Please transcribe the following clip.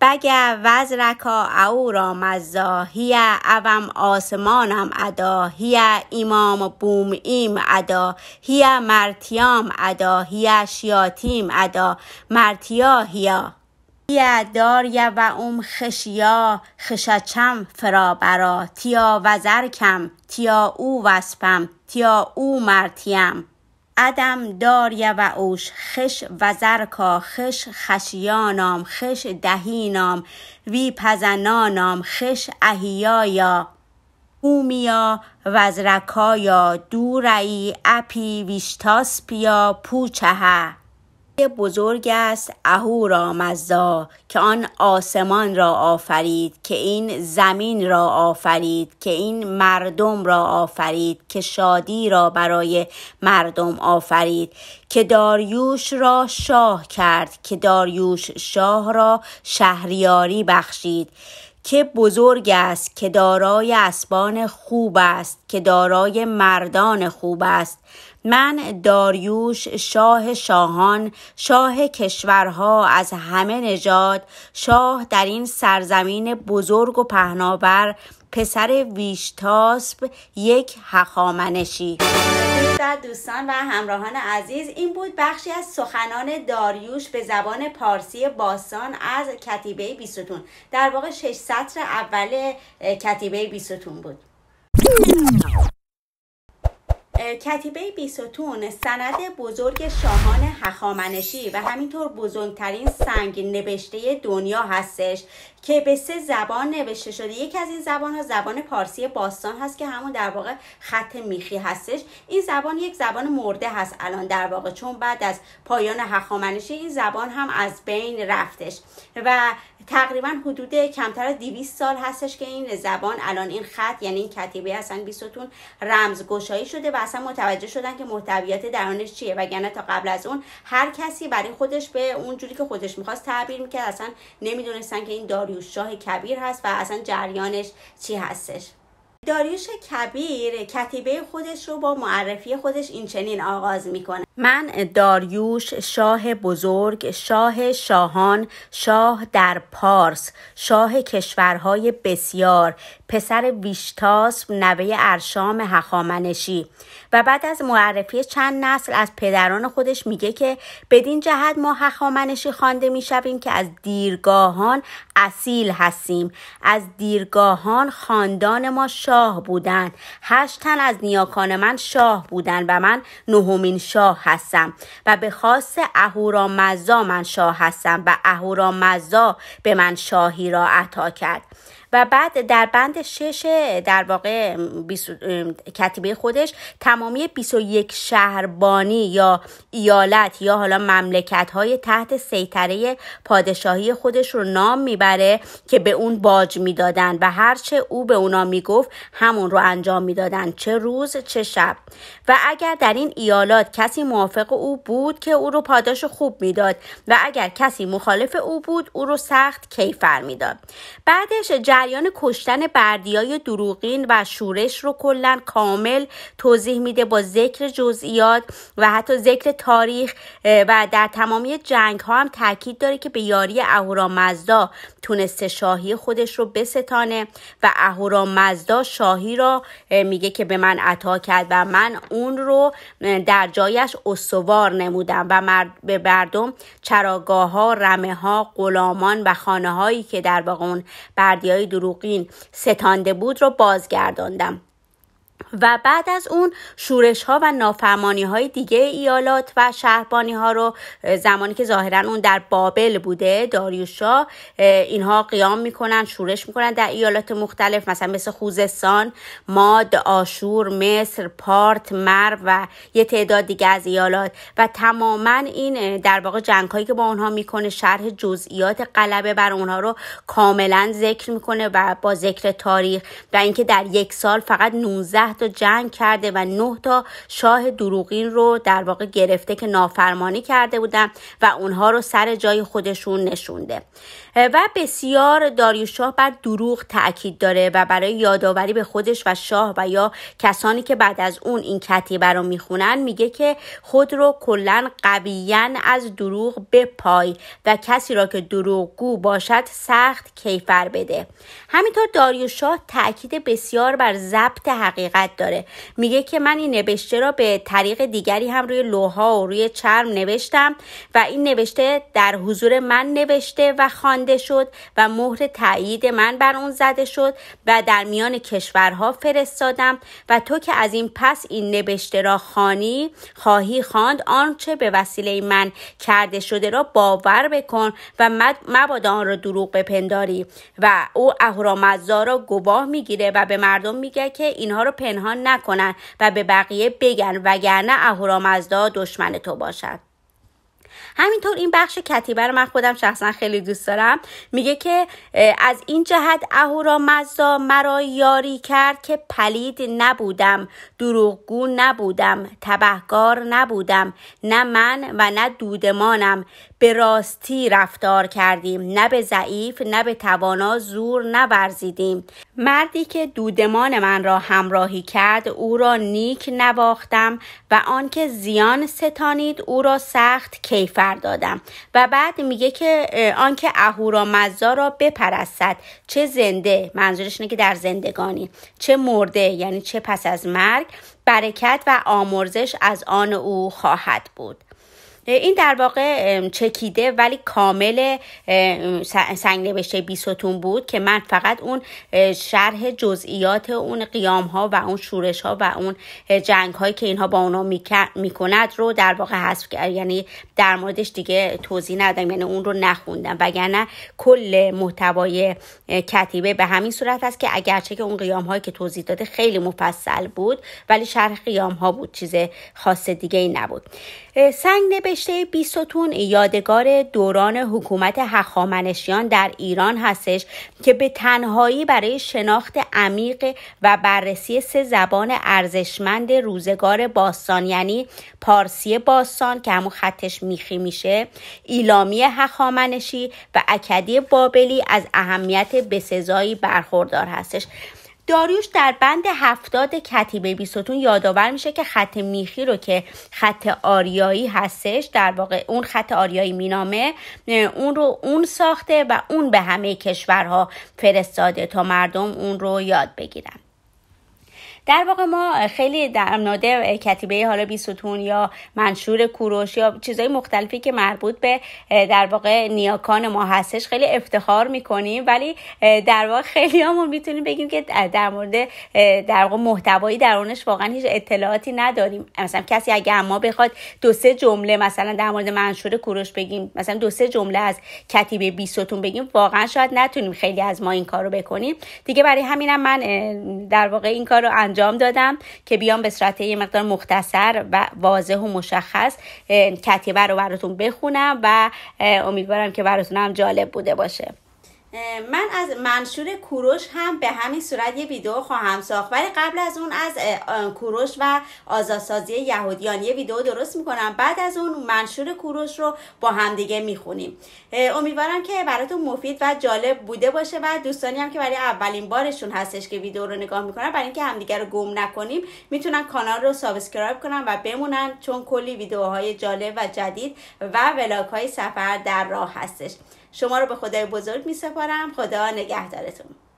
بگه وزرکا او را مزاهیه اوم آسمانم ادا هیه ایمام بوم ایم ادا هیه مرتیام ادا هیه شیاتیم ادا مرتیا هیا یا داریا و ام خشیا خشچم فرابرا تیا وزرکم تیا او وسپم تیا او مرتیم ادم داریا و اوش خش وزرکا خش خشیانام خش دهینام وی پزنانام خش اهیایا اومیا وزرکایا دورایی اپی ویشتاسپیا پوچه بزرگ است اهورا مزدا که آن آسمان را آفرید که این زمین را آفرید که این مردم را آفرید که شادی را برای مردم آفرید که داریوش را شاه کرد که داریوش شاه را شهریاری بخشید که بزرگ است که دارای اسبان خوب است که دارای مردان خوب است من داریوش شاه شاهان شاه کشورها از همه نژاد شاه در این سرزمین بزرگ و پهنابر پسر ویشتاسب یک حخامنشی دوستان و همراهان عزیز این بود بخشی از سخنان داریوش به زبان پارسی باستان از کتیبه بیستون در واقع شش سطر اول کتیبه بیستون بود کتیبه بیستون سند بزرگ شاهان هخامنشی و همینطور بزرگترین سنگ نوشته دنیا هستش که به سه زبان نوشته شده یکی از این زبان ها زبان پارسی باستان هست که همون در واقع خط میخی هستش این زبان یک زبان مرده هست الان در واقع چون بعد از پایان هخامنشی این زبان هم از بین رفتش و تقریبا حدود کمتر از 200 سال هستش که این زبان الان این خط یعنی این کتیبه اصلا بیستون گشایی شده و اصلا متوجه شدن که محتویات درونش چیه وگرنه تا قبل از اون هر کسی برای خودش به اون جوری که خودش میخواست تعبیر میکرد اصلا نمیدونستن که این داریوش شاه کبیر هست و اصلا جریانش چی هستش داریوش کبیر کتیبه خودش رو با معرفی خودش اینچنین آغاز میکنه من داریوش شاه بزرگ شاه شاهان شاه در پارس شاه کشورهای بسیار پسر ویشتاس نوه ارشام هخامنشی و بعد از معرفی چند نسل از پدران خودش میگه که بدین جهت ما هخامنشی خوانده میشویم که از دیرگاهان اصیل هستیم از دیرگاهان خاندان ما شاه بودند هشت تن از نیاکان من شاه بودند و من نهمین شاه هستم و به خاص مزا من شاه هستم و اهورا مزا به من شاهی را عطا کرد و بعد در بند شش در واقع کتیبه خودش تمامی 21 شهربانی یا ایالت یا حالا مملکت های تحت سیطره پادشاهی خودش رو نام میبره که به اون باج میدادن و هرچه او به اونا میگفت همون رو انجام میدادن چه روز چه شب و اگر در این ایالات کسی موافق او بود که او رو پاداش خوب میداد و اگر کسی مخالف او بود او رو سخت کیفر میداد بعدش جریان کشتن بردیای دروغین و شورش رو کلا کامل توضیح میده با ذکر جزئیات و حتی ذکر تاریخ و در تمامی جنگ ها هم تاکید داره که به یاری اهورامزدا تونسته شاهی خودش رو بستانه و اهورامزدا شاهی را میگه که به من عطا کرد و من اون رو در جایش استوار نمودم و به بردم چراگاه ها رمه ها غلامان و خانه هایی که در واقع اون بردی دروغین ستانده بود رو بازگرداندم و بعد از اون شورش ها و نافرمانی های دیگه ایالات و شهربانی ها رو زمانی که ظاهرا اون در بابل بوده داریوشا اینها قیام میکنن شورش میکنن در ایالات مختلف مثلا مثل خوزستان ماد آشور مصر پارت مر و یه تعداد دیگه از ایالات و تماما این در واقع جنگ هایی که با اونها میکنه شرح جزئیات غلبه بر اونها رو کاملا ذکر میکنه و با ذکر تاریخ و اینکه در یک سال فقط 19 تا جنگ کرده و 9 تا شاه دروغین رو در واقع گرفته که نافرمانی کرده بودن و اونها رو سر جای خودشون نشونده و بسیار داریوش شاه بر دروغ تاکید داره و برای یادآوری به خودش و شاه و یا کسانی که بعد از اون این کتیبه رو میخونن میگه که خود رو کلا قویا از دروغ بپای و کسی را که دروغگو باشد سخت کیفر بده همینطور داریوش شاه تاکید بسیار بر ضبط حقیقت داره میگه که من این نوشته را به طریق دیگری هم روی لوها و روی چرم نوشتم و این نوشته در حضور من نوشته و خوانده شد و مهر تایید من بر اون زده شد و در میان کشورها فرستادم و تو که از این پس این نوشته را خانی خواهی خواند آنچه به وسیله من کرده شده را باور بکن و مبادا آن را دروغ بپنداری و او اهورامزدا را گواه میگیره و به مردم میگه که اینها رو پنهان نکنند و به بقیه بگن وگرنه اهورامزدا دشمن تو باشد همینطور این بخش کتیبه رو من خودم شخصا خیلی دوست دارم میگه که از این جهت مزدا مرا یاری کرد که پلید نبودم دروغگو نبودم تبهکار نبودم نه من و نه دودمانم به راستی رفتار کردیم نه به ضعیف نه به توانا زور نورزیدیم مردی که دودمان من را همراهی کرد او را نیک نواختم و آنکه زیان ستانید او را سخت کیفر دادم و بعد میگه که آنکه اهورا مزا را بپرستد چه زنده منظورش اینه که در زندگانی چه مرده یعنی چه پس از مرگ برکت و آمرزش از آن او خواهد بود این در واقع چکیده ولی کامل سنگ نوشته بیستون بود که من فقط اون شرح جزئیات اون قیام ها و اون شورش ها و اون جنگ هایی که اینها با اونا میکند رو در واقع حذف کرد یعنی در موردش دیگه توضیح ندادم یعنی اون رو نخوندم وگرنه کل محتوای کتیبه به همین صورت است که اگرچه که اون قیام هایی که توضیح داده خیلی مفصل بود ولی شرح قیام ها بود چیز خاص دیگه ای نبود سنگ رشته بیستون یادگار دوران حکومت هخامنشیان در ایران هستش که به تنهایی برای شناخت عمیق و بررسی سه زبان ارزشمند روزگار باستان یعنی پارسی باستان که همون خطش میخی میشه ایلامی هخامنشی و اکدی بابلی از اهمیت بسزایی برخوردار هستش داریوش در بند هفتاد کتیبه بیستون یادآور میشه که خط میخی رو که خط آریایی هستش در واقع اون خط آریایی مینامه اون رو اون ساخته و اون به همه کشورها فرستاده تا مردم اون رو یاد بگیرن در واقع ما خیلی در نادر کتیبه حالا بیستون یا منشور کوروش یا چیزهای مختلفی که مربوط به در واقع نیاکان ما هستش خیلی افتخار میکنیم ولی در واقع خیلی همون میتونیم بگیم که در مورد در واقع محتوایی درونش واقعا هیچ اطلاعاتی نداریم مثلا کسی اگه ما بخواد دو سه جمله مثلا در مورد منشور کوروش بگیم مثلا دو سه جمله از کتیبه بیستون بگیم واقعا شاید نتونیم خیلی از ما این کارو بکنیم دیگه برای همینم من در واقع این کارو انجام انجام دادم که بیام به صورت یه مقدار مختصر و واضح و مشخص کتیبه رو براتون بخونم و امیدوارم که براتون هم جالب بوده باشه من از منشور کوروش هم به همین صورت یه ویدیو خواهم ساخت ولی قبل از اون از کوروش و آزادسازی یهودیان یه ویدیو درست میکنم بعد از اون منشور کوروش رو با همدیگه میخونیم امیدوارم که براتون مفید و جالب بوده باشه و دوستانی هم که برای اولین بارشون هستش که ویدیو رو نگاه میکنن برای اینکه همدیگه رو گم نکنیم میتونن کانال رو سابسکرایب کنن و بمونن چون کلی ویدیوهای جالب و جدید و ولاگ های سفر در راه هستش شما رو به خدای بزرگ می سپارم خدا نگهدارتون